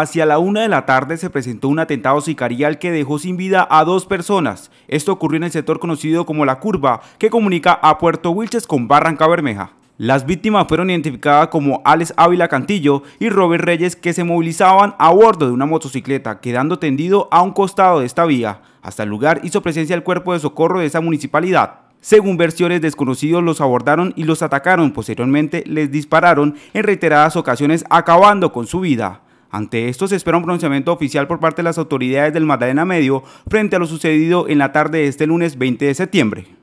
Hacia la una de la tarde se presentó un atentado sicarial que dejó sin vida a dos personas. Esto ocurrió en el sector conocido como La Curva, que comunica a Puerto Wilches con Barranca Bermeja. Las víctimas fueron identificadas como Alex Ávila Cantillo y Robert Reyes que se movilizaban a bordo de una motocicleta, quedando tendido a un costado de esta vía. Hasta el lugar hizo presencia el cuerpo de socorro de esa municipalidad. Según versiones desconocidos, los abordaron y los atacaron. Posteriormente les dispararon en reiteradas ocasiones acabando con su vida. Ante esto se espera un pronunciamiento oficial por parte de las autoridades del Magdalena Medio frente a lo sucedido en la tarde de este lunes 20 de septiembre.